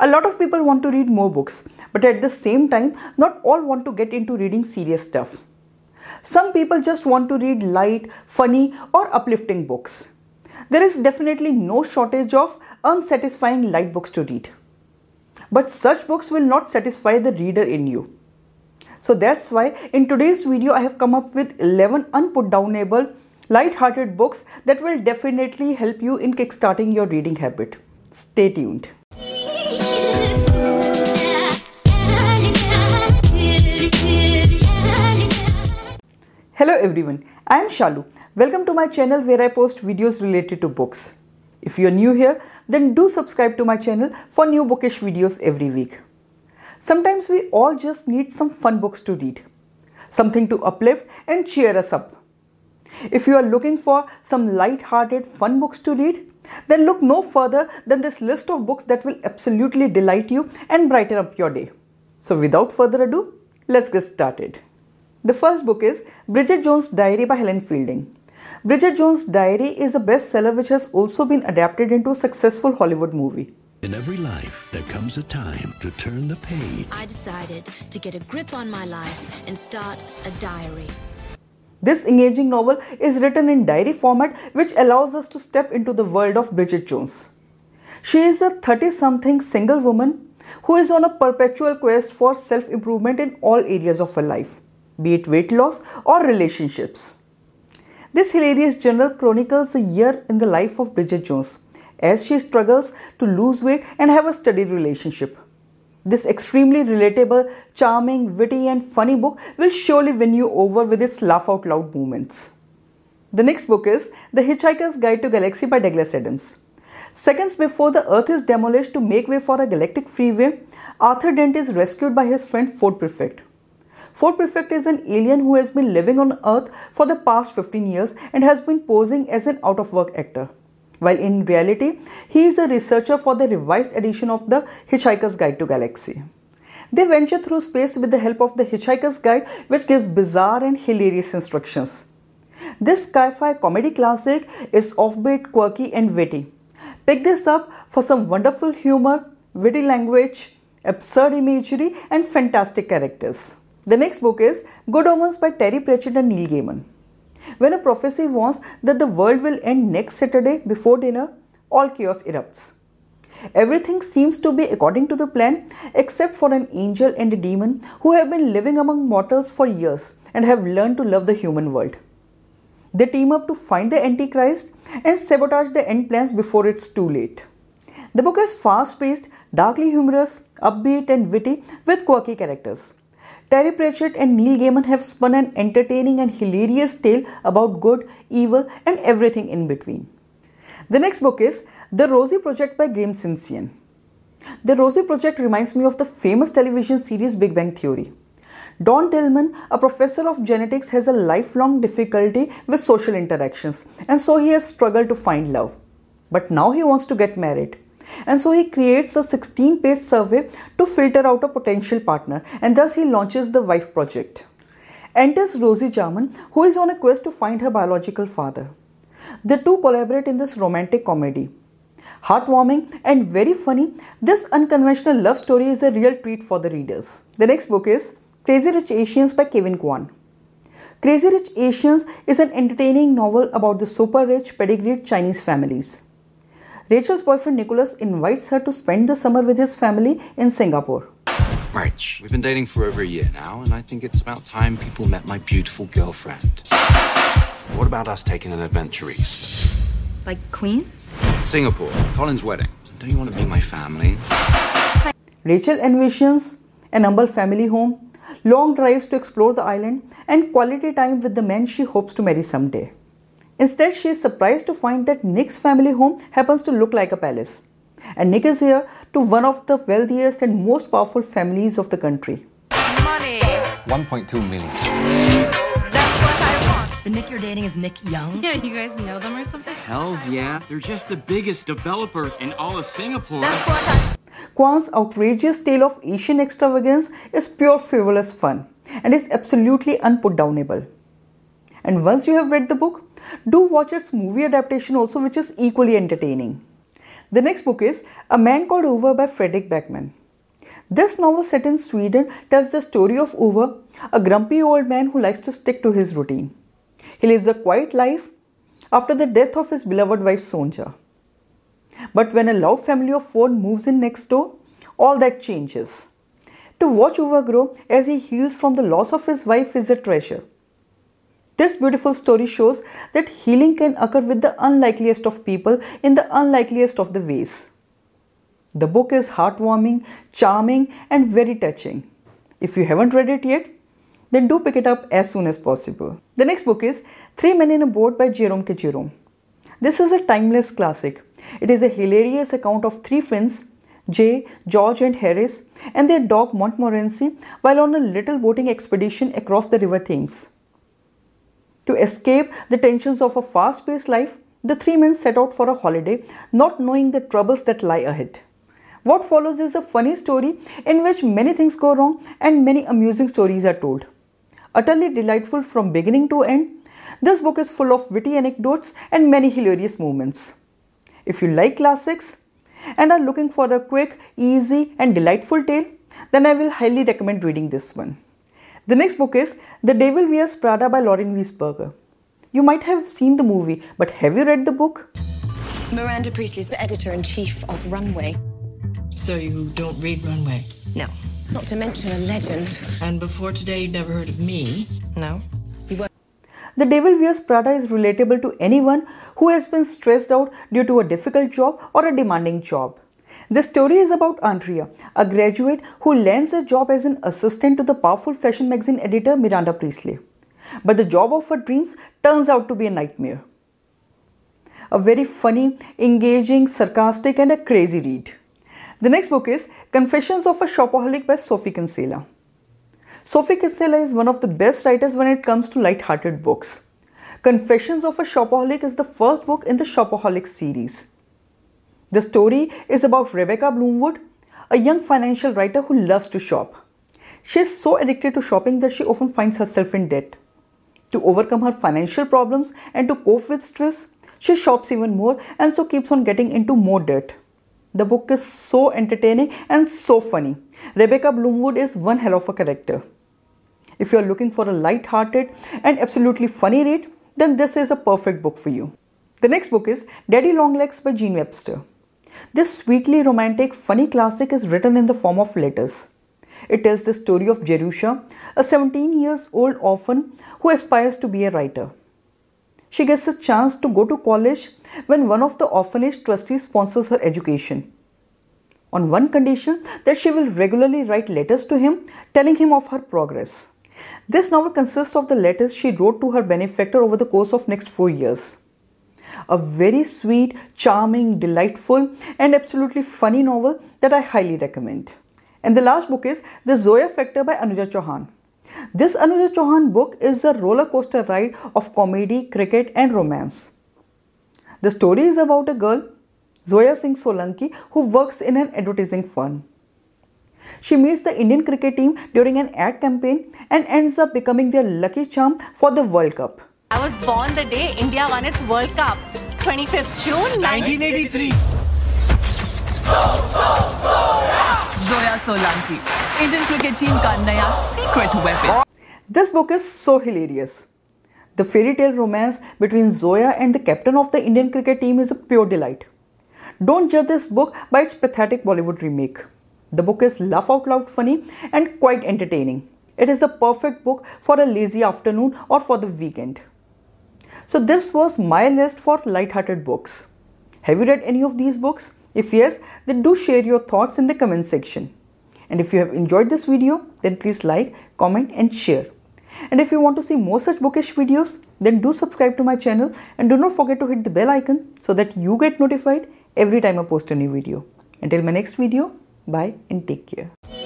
A lot of people want to read more books, but at the same time, not all want to get into reading serious stuff. Some people just want to read light, funny, or uplifting books. There is definitely no shortage of unsatisfying light books to read. But such books will not satisfy the reader in you. So that's why in today's video I have come up with 11 unputdownable light-hearted books that will definitely help you in kickstarting your reading habit. Stay tuned. Hello everyone, I am Shalu. Welcome to my channel where I post videos related to books. If you are new here, then do subscribe to my channel for new bookish videos every week. Sometimes we all just need some fun books to read, something to uplift and cheer us up. If you are looking for some light-hearted fun books to read, then look no further than this list of books that will absolutely delight you and brighten up your day. So without further ado, let's get started. The first book is Bridget Jones' Diary by Helen Fielding. Bridget Jones' Diary is a bestseller which has also been adapted into a successful Hollywood movie. In every life, there comes a time to turn the page. I decided to get a grip on my life and start a diary. This engaging novel is written in diary format, which allows us to step into the world of Bridget Jones. She is a 30 something single woman who is on a perpetual quest for self improvement in all areas of her life be it weight loss or relationships. This hilarious journal chronicles a year in the life of Bridget Jones as she struggles to lose weight and have a steady relationship. This extremely relatable, charming, witty, and funny book will surely win you over with its laugh out loud moments. The next book is The Hitchhiker's Guide to Galaxy by Douglas Adams. Seconds before the Earth is demolished to make way for a galactic freeway, Arthur Dent is rescued by his friend Ford Prefect. Ford Prefect is an alien who has been living on Earth for the past 15 years and has been posing as an out of work actor. While in reality, he is a researcher for the revised edition of the Hitchhiker's Guide to Galaxy. They venture through space with the help of the Hitchhiker's Guide, which gives bizarre and hilarious instructions. This sci fi comedy classic is offbeat, quirky, and witty. Pick this up for some wonderful humor, witty language, absurd imagery, and fantastic characters. The next book is Good Omens by Terry Pratchett and Neil Gaiman. When a prophecy warns that the world will end next Saturday before dinner, all chaos erupts. Everything seems to be according to the plan, except for an angel and a demon who have been living among mortals for years and have learned to love the human world. They team up to find the Antichrist and sabotage the end plans before it's too late. The book is fast paced, darkly humorous, upbeat, and witty with quirky characters. Terry Pratchett and Neil Gaiman have spun an entertaining and hilarious tale about good, evil, and everything in between. The next book is The Rosie Project by Graham Simpson. The Rosie Project reminds me of the famous television series Big Bang Theory. Don Tillman, a professor of genetics, has a lifelong difficulty with social interactions, and so he has struggled to find love. But now he wants to get married. And so he creates a 16 page survey to filter out a potential partner, and thus he launches the wife project. Enters Rosie Jarman, who is on a quest to find her biological father. The two collaborate in this romantic comedy. Heartwarming and very funny, this unconventional love story is a real treat for the readers. The next book is Crazy Rich Asians by Kevin Kwan. Crazy Rich Asians is an entertaining novel about the super rich pedigreed Chinese families. Rachel's boyfriend Nicholas invites her to spend the summer with his family in Singapore. March, we've been dating for over a year now, and I think it's about time people met my beautiful girlfriend. What about us taking an adventure east? Like Queens? Singapore, Colin's wedding. Don't you want to be my family? Rachel envisions an humble family home, long drives to explore the island, and quality time with the man she hopes to marry someday. Instead, she is surprised to find that Nick's family home happens to look like a palace. And Nick is here to one of the wealthiest and most powerful families of the country. Money. 1.2 million. That's what I want. The Nick you're dating is Nick Young? Yeah, you guys know them or something? Hells yeah. They're just the biggest developers in all of Singapore. That's what I Kwan's outrageous tale of Asian extravagance is pure frivolous fun and is absolutely unputdownable. And once you have read the book, do watch its movie adaptation also, which is equally entertaining. The next book is A Man Called Ove by Fredrik Backman. This novel set in Sweden tells the story of Ove, a grumpy old man who likes to stick to his routine. He lives a quiet life after the death of his beloved wife Sonja. But when a loud family of four moves in next door, all that changes. To watch Uva grow as he heals from the loss of his wife is a treasure. This beautiful story shows that healing can occur with the unlikeliest of people in the unlikeliest of the ways. The book is heartwarming, charming, and very touching. If you haven't read it yet, then do pick it up as soon as possible. The next book is Three Men in a Boat by Jerome K. Jerome. This is a timeless classic. It is a hilarious account of three friends, Jay, George, and Harris, and their dog Montmorency while on a little boating expedition across the River Thames. To escape the tensions of a fast paced life, the three men set out for a holiday, not knowing the troubles that lie ahead. What follows is a funny story in which many things go wrong and many amusing stories are told. Utterly delightful from beginning to end, this book is full of witty anecdotes and many hilarious moments. If you like classics and are looking for a quick, easy, and delightful tale, then I will highly recommend reading this one. The next book is The Devil Wears Prada by Lauren Wiesberger. You might have seen the movie, but have you read the book? Miranda Priestley is the editor in chief of Runway. So you don't read Runway? No. Not to mention a legend. And before today, you'd never heard of me? No. The Devil Wears Prada is relatable to anyone who has been stressed out due to a difficult job or a demanding job. The story is about Andrea, a graduate who lands a job as an assistant to the powerful fashion magazine editor Miranda Priestley. But the job of her dreams turns out to be a nightmare. A very funny, engaging, sarcastic, and a crazy read. The next book is Confessions of a Shopaholic by Sophie Kinsella. Sophie Kinsella is one of the best writers when it comes to light-hearted books. Confessions of a Shopaholic is the first book in the Shopaholic series. The story is about Rebecca Bloomwood, a young financial writer who loves to shop. She is so addicted to shopping that she often finds herself in debt. To overcome her financial problems and to cope with stress, she shops even more and so keeps on getting into more debt. The book is so entertaining and so funny. Rebecca Bloomwood is one hell of a character. If you are looking for a light-hearted and absolutely funny read, then this is a perfect book for you. The next book is Daddy Longlegs by Gene Webster. This sweetly romantic, funny classic is written in the form of letters. It tells the story of Jerusha, a 17 years old orphan who aspires to be a writer. She gets a chance to go to college when one of the orphanage trustees sponsors her education. On one condition that she will regularly write letters to him telling him of her progress. This novel consists of the letters she wrote to her benefactor over the course of next 4 years. A very sweet, charming, delightful, and absolutely funny novel that I highly recommend. And the last book is The Zoya Factor by Anuja Chauhan. This Anuja Chauhan book is a roller coaster ride of comedy, cricket, and romance. The story is about a girl, Zoya Singh Solanki, who works in an advertising firm. She meets the Indian cricket team during an ad campaign and ends up becoming their lucky charm for the World Cup. I was born the day India won its World Cup, 25th June 1983. Zoya Solanki, Indian cricket team ka naya secret weapon. This book is so hilarious. The fairy tale romance between Zoya and the captain of the Indian cricket team is a pure delight. Don't judge this book by its pathetic Bollywood remake. The book is laugh out loud funny and quite entertaining. It is the perfect book for a lazy afternoon or for the weekend. So this was my list for light-hearted books. Have you read any of these books? If yes, then do share your thoughts in the comment section. And if you have enjoyed this video, then please like, comment and share. And if you want to see more such bookish videos, then do subscribe to my channel and do not forget to hit the bell icon so that you get notified every time I post a new video. Until my next video, bye and take care.